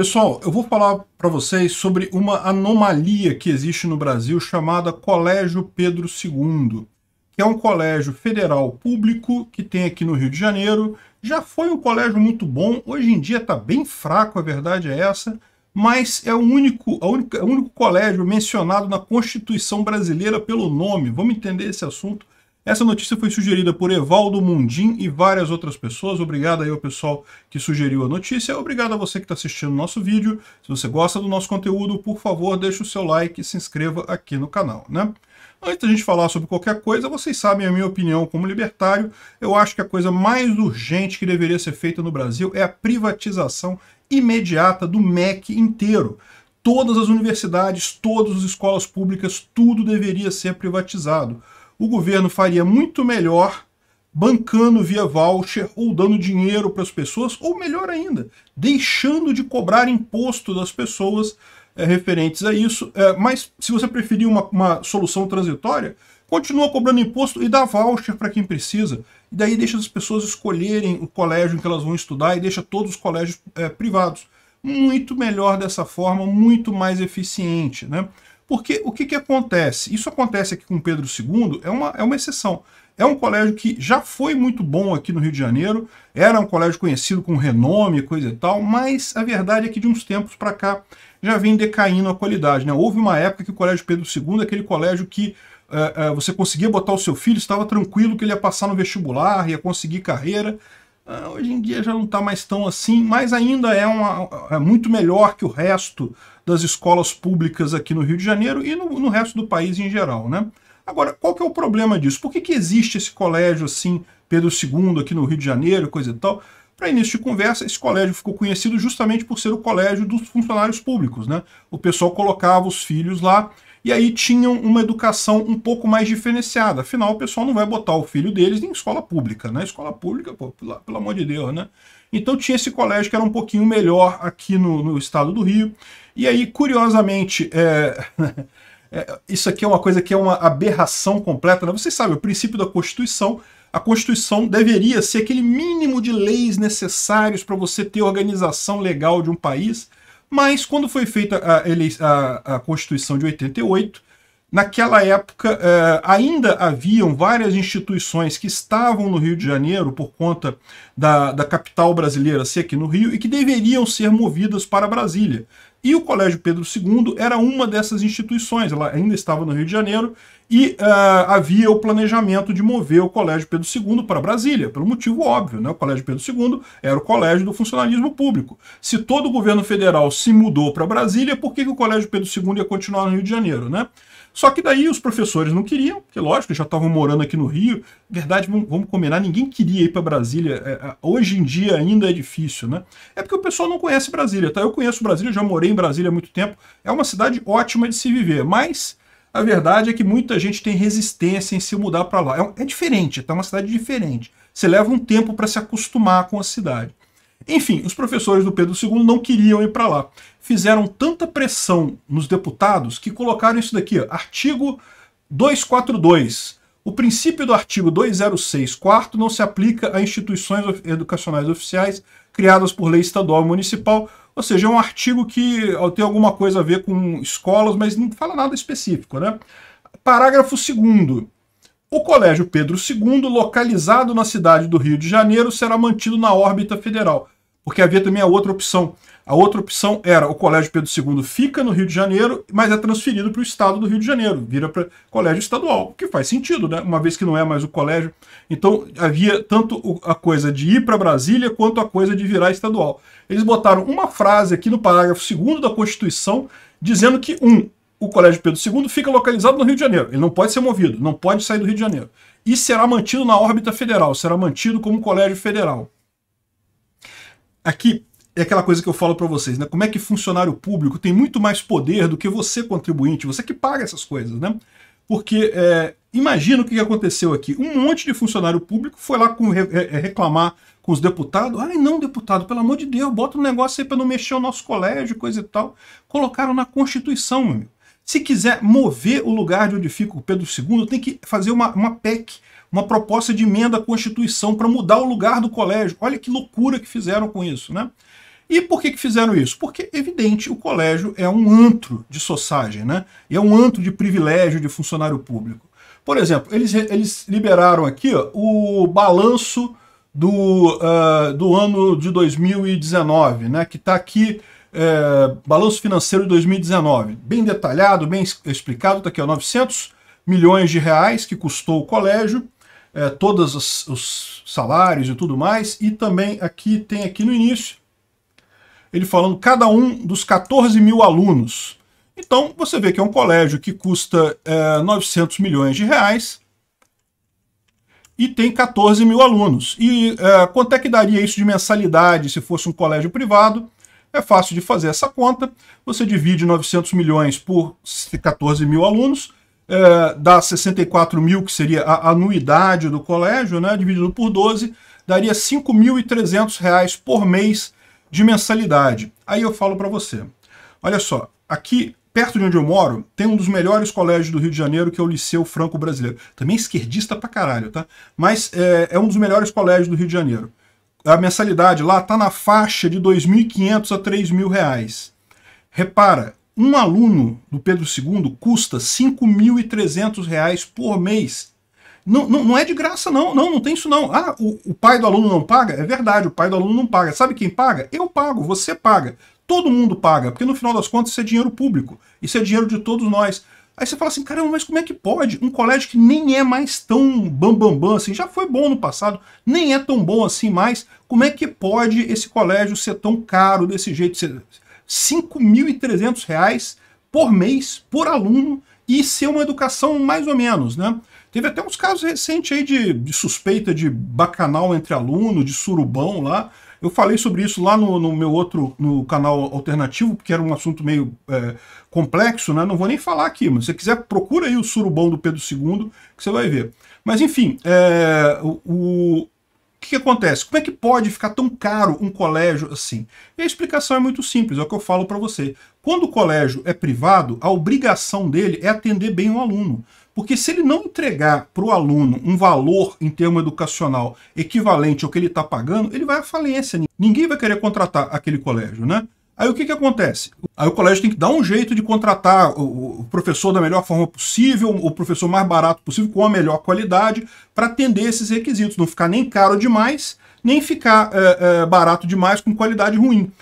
Pessoal, eu vou falar para vocês sobre uma anomalia que existe no Brasil chamada Colégio Pedro II, que é um colégio federal público que tem aqui no Rio de Janeiro. Já foi um colégio muito bom, hoje em dia está bem fraco, a verdade é essa, mas é o único, a única, é o único colégio mencionado na Constituição brasileira pelo nome. Vamos entender esse assunto essa notícia foi sugerida por Evaldo Mundim e várias outras pessoas. Obrigado aí ao pessoal que sugeriu a notícia. Obrigado a você que está assistindo o nosso vídeo. Se você gosta do nosso conteúdo, por favor, deixe o seu like e se inscreva aqui no canal, né? Antes da gente falar sobre qualquer coisa, vocês sabem a minha opinião como libertário. Eu acho que a coisa mais urgente que deveria ser feita no Brasil é a privatização imediata do MEC inteiro todas as universidades, todas as escolas públicas, tudo deveria ser privatizado o governo faria muito melhor bancando via voucher ou dando dinheiro para as pessoas, ou melhor ainda, deixando de cobrar imposto das pessoas é, referentes a isso. É, mas se você preferir uma, uma solução transitória, continua cobrando imposto e dá voucher para quem precisa. E daí deixa as pessoas escolherem o colégio em que elas vão estudar e deixa todos os colégios é, privados. Muito melhor dessa forma, muito mais eficiente. Né? Porque o que, que acontece? Isso acontece aqui com Pedro II, é uma, é uma exceção. É um colégio que já foi muito bom aqui no Rio de Janeiro, era um colégio conhecido com renome, coisa e tal, mas a verdade é que de uns tempos para cá já vem decaindo a qualidade. Né? Houve uma época que o Colégio Pedro II, aquele colégio que eh, eh, você conseguia botar o seu filho, estava tranquilo que ele ia passar no vestibular, ia conseguir carreira, ah, hoje em dia já não está mais tão assim, mas ainda é, uma, é muito melhor que o resto das escolas públicas aqui no Rio de Janeiro e no, no resto do país em geral, né? Agora, qual que é o problema disso? Por que, que existe esse colégio assim, Pedro II, aqui no Rio de Janeiro, coisa e tal? Para início de conversa, esse colégio ficou conhecido justamente por ser o colégio dos funcionários públicos, né? O pessoal colocava os filhos lá e aí tinham uma educação um pouco mais diferenciada. Afinal, o pessoal não vai botar o filho deles em escola pública, né? Escola pública, pô, pelo, pelo amor de Deus, né? Então tinha esse colégio que era um pouquinho melhor aqui no, no estado do Rio. E aí, curiosamente, é... é, isso aqui é uma coisa que é uma aberração completa. Né? Vocês sabem, o princípio da Constituição, a Constituição deveria ser aquele mínimo de leis necessários para você ter organização legal de um país. Mas quando foi feita a, a, a Constituição de 88, naquela época é, ainda haviam várias instituições que estavam no Rio de Janeiro por conta da, da capital brasileira ser aqui no Rio e que deveriam ser movidas para Brasília. E o Colégio Pedro II era uma dessas instituições, ela ainda estava no Rio de Janeiro, e uh, havia o planejamento de mover o Colégio Pedro II para Brasília, pelo motivo óbvio, né? O Colégio Pedro II era o colégio do funcionalismo público. Se todo o governo federal se mudou para Brasília, por que, que o Colégio Pedro II ia continuar no Rio de Janeiro, né? Só que daí os professores não queriam, porque lógico, já estavam morando aqui no Rio. Verdade, vamos, vamos combinar, ninguém queria ir para Brasília. É, é, hoje em dia ainda é difícil, né? É porque o pessoal não conhece Brasília, tá? Eu conheço Brasília, já morei em Brasília há muito tempo. É uma cidade ótima de se viver, mas a verdade é que muita gente tem resistência em se mudar para lá. É, é, diferente, tá é uma cidade diferente. Você leva um tempo para se acostumar com a cidade. Enfim, os professores do Pedro II não queriam ir para lá. Fizeram tanta pressão nos deputados que colocaram isso daqui, ó, artigo 242. O princípio do artigo 206, quarto, não se aplica a instituições educacionais oficiais criadas por lei estadual ou municipal ou seja, é um artigo que tem alguma coisa a ver com escolas, mas não fala nada específico. Né? Parágrafo 2. O Colégio Pedro II, localizado na cidade do Rio de Janeiro, será mantido na órbita federal. Porque havia também a é outra opção. A outra opção era o Colégio Pedro II fica no Rio de Janeiro, mas é transferido para o estado do Rio de Janeiro, vira para colégio estadual, que faz sentido, né? Uma vez que não é mais o colégio. Então havia tanto a coisa de ir para Brasília quanto a coisa de virar estadual. Eles botaram uma frase aqui no parágrafo 2 da Constituição dizendo que um, o Colégio Pedro II fica localizado no Rio de Janeiro. Ele não pode ser movido, não pode sair do Rio de Janeiro. E será mantido na órbita federal, será mantido como colégio federal. Aqui, é aquela coisa que eu falo para vocês, né? Como é que funcionário público tem muito mais poder do que você, contribuinte, você que paga essas coisas, né? Porque é, imagina o que aconteceu aqui. Um monte de funcionário público foi lá com, re, reclamar com os deputados. Ai, não, deputado, pelo amor de Deus, bota um negócio aí para não mexer o nosso colégio, coisa e tal. Colocaram na Constituição, meu amigo. Se quiser mover o lugar de onde fica o Pedro II, tem que fazer uma, uma PEC, uma proposta de emenda à Constituição para mudar o lugar do colégio. Olha que loucura que fizeram com isso, né? E por que, que fizeram isso? Porque, evidente, o colégio é um antro de sossagem, né? E é um antro de privilégio de funcionário público. Por exemplo, eles, eles liberaram aqui ó, o balanço do, uh, do ano de 2019, né? Que está aqui é, balanço financeiro de 2019, bem detalhado, bem explicado, está aqui, ó, 900 milhões de reais que custou o colégio, é, todos os, os, salários e tudo mais, e também aqui tem aqui no início ele falando cada um dos 14 mil alunos. Então, você vê que é um colégio que custa é, eh, 900 milhões de reais e tem 14 mil alunos. E é, quanto é que daria isso de mensalidade se fosse um colégio privado? É fácil de fazer essa conta. Você divide 900 milhões por 14 mil alunos, é, dá 64 mil, que seria a anuidade do colégio, né, dividido por 12, daria R$ 5.300 por mês de mensalidade. Aí eu falo para você, olha só, aqui perto de onde eu moro, tem um dos melhores colégios do Rio de Janeiro, que é o Liceu Franco Brasileiro. Também esquerdista pra caralho, tá? Mas é, é um dos melhores colégios do Rio de Janeiro. A mensalidade lá tá na faixa de R$ 2.500 a R$ 3.000. Repara, um aluno do Pedro II custa R$ 5.300 por mês não, não, não, é de graça, não. Não, não tem isso, não. Ah, o, o pai do aluno não paga? É verdade, o pai do aluno não paga. Sabe quem paga? Eu pago, você paga. Todo mundo paga, porque no final das contas isso é dinheiro público. Isso é dinheiro de todos nós. Aí você fala assim, caramba, mas como é que pode? Um colégio que nem é mais tão bambambam bam, bam, assim, já foi bom no passado, nem é tão bom assim mais, como é que pode esse colégio ser tão caro desse jeito? R$ 5.300 por mês, por aluno, e ser uma educação mais ou menos, né? Teve até uns casos recentes aí de, de suspeita de bacanal entre aluno, de surubão lá. Eu falei sobre isso lá no, no, meu outro no canal alternativo, porque era um assunto meio é, complexo, né? Não vou nem falar aqui, mas se você quiser, procura aí o surubão do Pedro II, que você vai ver. Mas enfim, é, o, o que, que acontece? Como é que pode ficar tão caro um colégio assim? E a explicação é muito simples, é o que eu falo para você. Quando o colégio é privado, a obrigação dele é atender bem o aluno. Porque se ele não entregar para o aluno um valor em termo educacional equivalente ao que ele está pagando, ele vai à falência. Ninguém vai querer contratar aquele colégio, né? Aí o que, que acontece? Aí o colégio tem que dar um jeito de contratar o professor da melhor forma possível, o professor mais barato possível, com a melhor qualidade, para atender esses requisitos. Não ficar nem caro demais, nem ficar é, é, barato demais com qualidade ruim.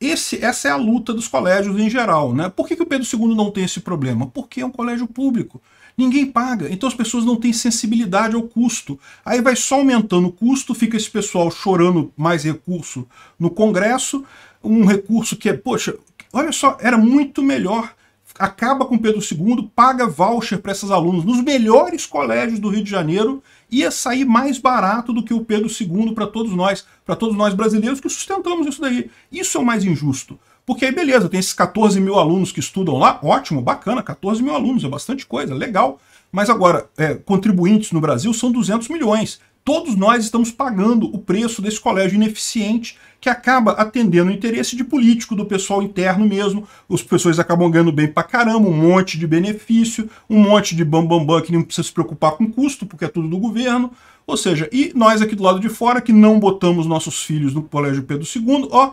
Esse, essa é a luta dos colégios em geral. Né? Por que, que o Pedro II não tem esse problema? Porque é um colégio público. Ninguém paga, então as pessoas não têm sensibilidade ao custo. Aí vai só aumentando o custo, fica esse pessoal chorando mais recurso no Congresso, um recurso que é, poxa, olha só, era muito melhor. Acaba com Pedro II, paga voucher para esses alunos nos melhores colégios do Rio de Janeiro, ia sair mais barato do que o Pedro II para todos nós, para todos nós brasileiros que sustentamos isso daí. Isso é o mais injusto. Porque aí, beleza, tem esses 14 mil alunos que estudam lá, ótimo, bacana, 14 mil alunos, é bastante coisa, legal. Mas agora, é, contribuintes no Brasil são 200 milhões. Todos nós estamos pagando o preço desse colégio ineficiente que acaba atendendo o interesse de político, do pessoal interno mesmo. Os pessoas acabam ganhando bem pra caramba, um monte de benefício, um monte de bambambam bam, bam, que não precisa se preocupar com custo, porque é tudo do governo. Ou seja, e nós aqui do lado de fora que não botamos nossos filhos no colégio Pedro II, ó,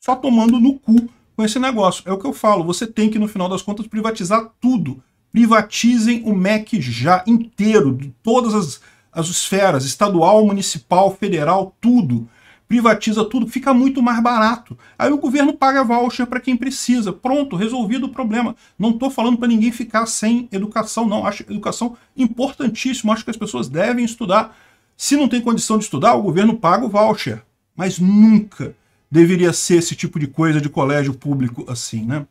só tomando no cu com esse negócio. É o que eu falo, você tem que, no final das contas, privatizar tudo. Privatizem o MEC já inteiro, de todas as, as esferas, estadual, municipal, federal, tudo. Privatiza tudo, fica muito mais barato. Aí o governo paga voucher para quem precisa. Pronto, resolvido o problema. Não estou falando para ninguém ficar sem educação, não. Acho educação importantíssima, acho que as pessoas devem estudar. Se não tem condição de estudar, o governo paga o voucher. Mas nunca deveria ser esse tipo de coisa de colégio público assim, né?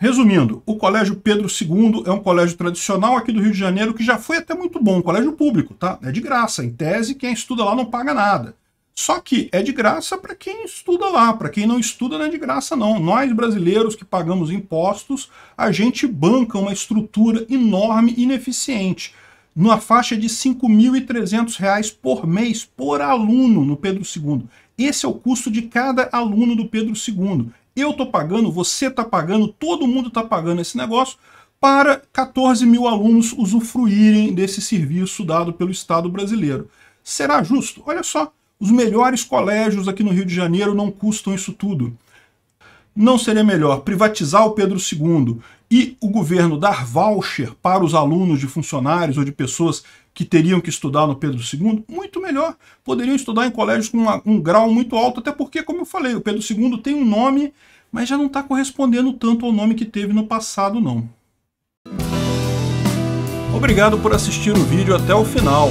Resumindo, o Colégio Pedro II é um colégio tradicional aqui do Rio de Janeiro que já foi até muito bom, um colégio público, tá? É de graça, em tese quem estuda lá não paga nada. Só que é de graça para quem estuda lá, para quem não estuda não é de graça não. Nós brasileiros que pagamos impostos, a gente banca uma estrutura enorme e ineficiente, numa faixa de R$ 5.300 por mês por aluno no Pedro II. Esse é o custo de cada aluno do Pedro II. Eu estou pagando, você está pagando, todo mundo está pagando esse negócio para 14 mil alunos usufruírem desse serviço dado pelo Estado brasileiro. Será justo? Olha só, os melhores colégios aqui no Rio de Janeiro não custam isso tudo. Não seria melhor privatizar o Pedro II e o governo dar voucher para os alunos de funcionários ou de pessoas que teriam que estudar no Pedro II? Muito melhor. Poderiam estudar em colégios com uma, um grau muito alto, até porque, como eu falei, o Pedro II tem um nome, mas já não está correspondendo tanto ao nome que teve no passado, não. Obrigado por assistir o vídeo até o final.